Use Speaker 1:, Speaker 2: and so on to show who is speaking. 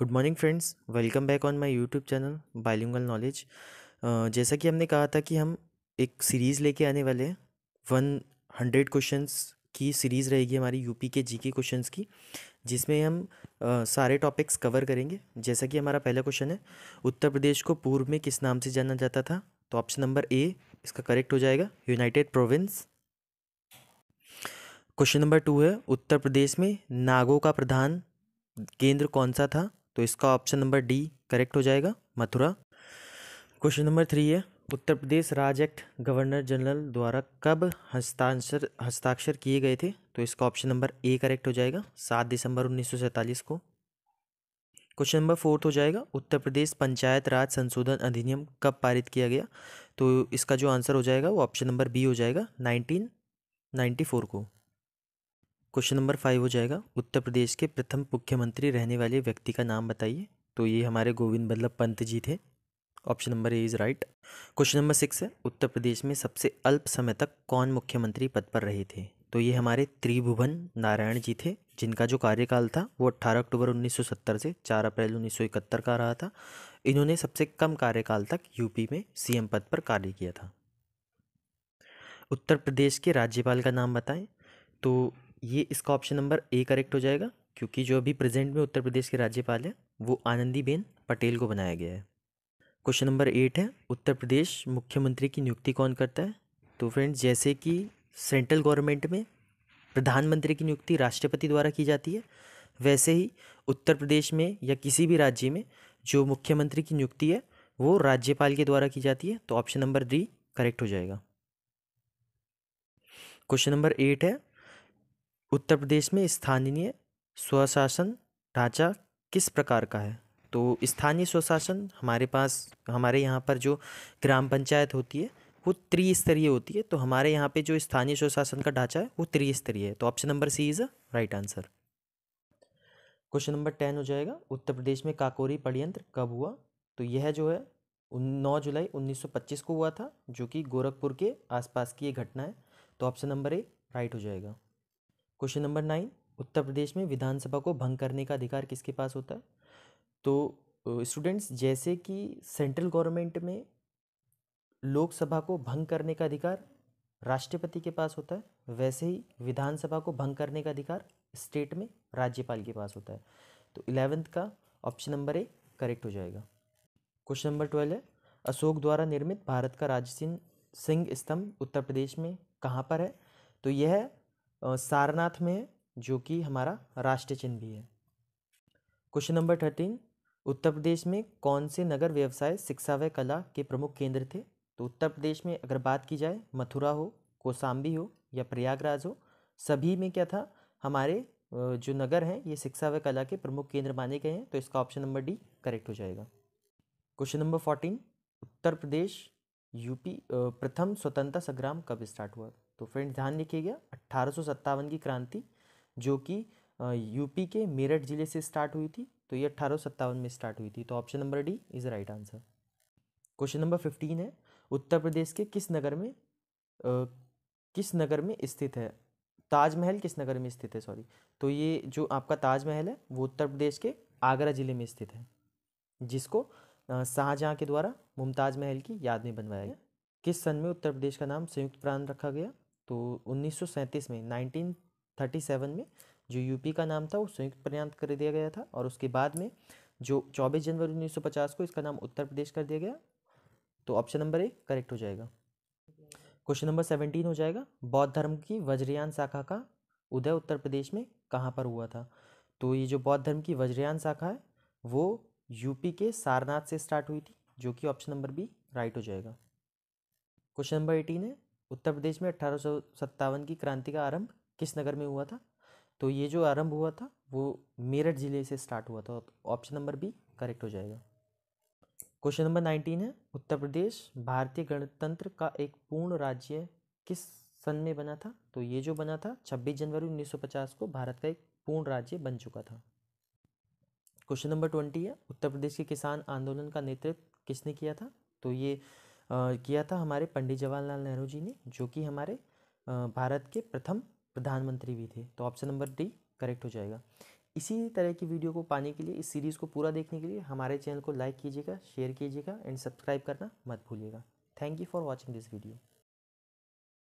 Speaker 1: good morning friends welcome back on my YouTube channel bilingual knowledge जैसा कि हमने कहा था कि हम एक सीरीज़ लेके आने वाले हैं वन हंड्रेड क्वेश्चंस की सीरीज़ रहेगी हमारी यूपी के जीके क्वेश्चंस की जिसमें हम आ, uh, सारे टॉपिक्स कवर करेंगे जैसा कि हमारा पहला क्वेश्चन है उत्तर प्रदेश को पूर्व में किस नाम से जाना जाता था तो ऑप्शन नंबर ए इसका करेक्ट हो जाएगा united province question number two है उत्तर प्रदेश में नागों का प्रधान केंद्र कौन सा था तो इसका ऑप्शन नंबर डी करेक्ट हो जाएगा मथुरा क्वेश्चन नंबर थ्री है उत्तर प्रदेश राज एक्ट गवर्नर जनरल द्वारा कब हस्ताक्षर हस्ताक्षर किए गए थे तो इसका ऑप्शन नंबर ए करेक्ट हो जाएगा सात दिसंबर उन्नीस को क्वेश्चन नंबर फोर्थ हो जाएगा उत्तर प्रदेश पंचायत राज संशोधन अधिनियम कब पारित किया गया तो इसका जो आंसर हो जाएगा वो ऑप्शन नंबर बी हो जाएगा नाइनटीन नाइन्टी फोर को क्वेश्चन नंबर फाइव हो जाएगा उत्तर प्रदेश के प्रथम मुख्यमंत्री रहने वाले व्यक्ति का नाम बताइए तो ये हमारे गोविंद बल्लभ पंत जी थे option number A is right question number six है उत्तर प्रदेश में सबसे अल्प समय तक कौन मुख्यमंत्री पद पर रहे थे तो ये हमारे त्रिभुवन नारायण जी थे जिनका जो कार्यकाल था वो 18 अक्टूबर 1970 से 4 अप्रैल 1971 का रहा था इन्होंने सबसे कम कार्यकाल तक यूपी में सीएम पद पर कार्य किया था उत्तर प्रदेश के राज्यपाल का नाम बताएं तो ये इसका ऑप्शन नंबर ए करेक्ट हो जाएगा क्योंकि जो अभी प्रेजेंट में उत्तर प्रदेश के राज्यपाल हैं वो आनंदीबेन पटेल को बनाया गया है क्वेश्चन नंबर एट है उत्तर प्रदेश मुख्यमंत्री की नियुक्ति कौन करता है तो फ्रेंड्स जैसे कि सेंट्रल गवर्नमेंट में प्रधानमंत्री की नियुक्ति राष्ट्रपति द्वारा की जाती है वैसे ही उत्तर प्रदेश में या किसी भी राज्य में जो मुख्यमंत्री की नियुक्ति है वो राज्यपाल के द्वारा की जाती है तो ऑप्शन नंबर डी करेक्ट हो जाएगा क्वेश्चन नंबर एट है उत्तर प्रदेश में स्थानीय स्वशासन ढांचा किस प्रकार का है तो स्थानीय स्वशासन हमारे पास हमारे यहाँ पर जो ग्राम पंचायत होती है वो त्रिस्तरीय होती है तो हमारे यहाँ पे जो स्थानीय स्वशासन का ढांचा है वो त्रिस्तरीय है तो option number C is a right answer question number ten हो जाएगा उत्तर प्रदेश में काकोरी पड़यंत्र कब हुआ तो यह जो है नौ जुलाई 1925 को हुआ था जो कि गोरखपुर के आसपास की ये घटना है तो ऑप्शन नंबर ए राइट हो जाएगा question number nine Uttar Pradesh में विधानसभा को भंग करने का अधिकार किसके पास होता है तो स्टूडेंट्स जैसे कि सेंट्रल गवर्नमेंट में लोकसभा को भंग करने का अधिकार राष्ट्रपति के पास होता है वैसे ही विधानसभा को भंग करने का अधिकार स्टेट में राज्यपाल के पास होता है तो इलेवेंथ का ऑप्शन नंबर ए करेक्ट हो जाएगा क्वेश्चन नंबर ट्वेल्व है अशोक द्वारा निर्मित भारत का राजसिंह सिंह स्तंभ उत्तर प्रदेश में कहाँ पर है तो यह सारनाथ में है जो कि हमारा राष्ट्रीय चिन्ह भी है question number thirteen Uttar Pradesh में कौन से नगर व्यवसाय शिक्षा व कला के प्रमुख केंद्र थे तो उत्तर प्रदेश में अगर बात की जाए मथुरा हो कोसाम्बी हो या प्रयागराज हो सभी में क्या था हमारे जो नगर हैं ये शिक्षा व कला के प्रमुख केंद्र माने गए हैं तो इसका ऑप्शन नंबर डी करेक्ट हो जाएगा question number fourteen Uttar Pradesh UP प्रथम स्वतंत्रता संग्राम कब स्टार्ट हुआ तो फ्रेंड ध्यान रखिएगा अट्ठारह की क्रांति जो कि यूपी के मेरठ ज़िले से स्टार्ट हुई थी तो ये अट्ठारह में स्टार्ट हुई थी तो option number D is right answer question number fifteen है उत्तर प्रदेश के किस नगर में आ, किस नगर में स्थित है ताजमहल किस नगर में स्थित है सॉरी तो ये जो आपका ताजमहल है वो उत्तर प्रदेश के आगरा ज़िले में स्थित है जिसको शाहजहाँ के द्वारा मुमताज़ महल की याद में बनवाया गया किस सन में उत्तर प्रदेश का नाम संयुक्त प्रांत रखा गया तो 1937 में 1937 में जो यूपी का नाम था वो संयुक्त प्रांत कर दिया गया था और उसके बाद में जो 24 जनवरी 1950 को इसका नाम उत्तर प्रदेश कर दिया गया तो ऑप्शन नंबर एक करेक्ट हो जाएगा क्वेश्चन नंबर सेवनटीन हो जाएगा बौद्ध धर्म की वज्रयान शाखा का उदय उत्तर प्रदेश में कहाँ पर हुआ था तो ये जो बौद्ध धर्म की वज्रयान शाखा है वो यूपी के सारनाथ से स्टार्ट हुई थी जो कि ऑप्शन नंबर बी राइट हो जाएगा क्वेश्चन नंबर एटीन है उत्तर प्रदेश में अठारह की क्रांति का आरंभ किस नगर में हुआ था तो ये जो आरंभ हुआ था वो मेरठ ज़िले से स्टार्ट हुआ था ऑप्शन नंबर बी करेक्ट हो जाएगा क्वेश्चन नंबर नाइनटीन है उत्तर प्रदेश भारतीय गणतंत्र का एक पूर्ण राज्य किस सन में बना था तो ये जो बना था 26 जनवरी 1950 को भारत का एक पूर्ण राज्य बन चुका था क्वेश्चन नंबर ट्वेंटी है उत्तर प्रदेश के किसान आंदोलन का नेतृत्व किसने किया था तो ये किया था हमारे पंडित जवाहरलाल नेहरू जी ने जो कि हमारे भारत के प्रथम प्रधानमंत्री भी थे तो ऑप्शन नंबर डी करेक्ट हो जाएगा इसी तरह की वीडियो को पाने के लिए इस सीरीज़ को पूरा देखने के लिए हमारे चैनल को लाइक कीजिएगा शेयर कीजिएगा एंड सब्सक्राइब करना मत भूलिएगा thank you for watching this video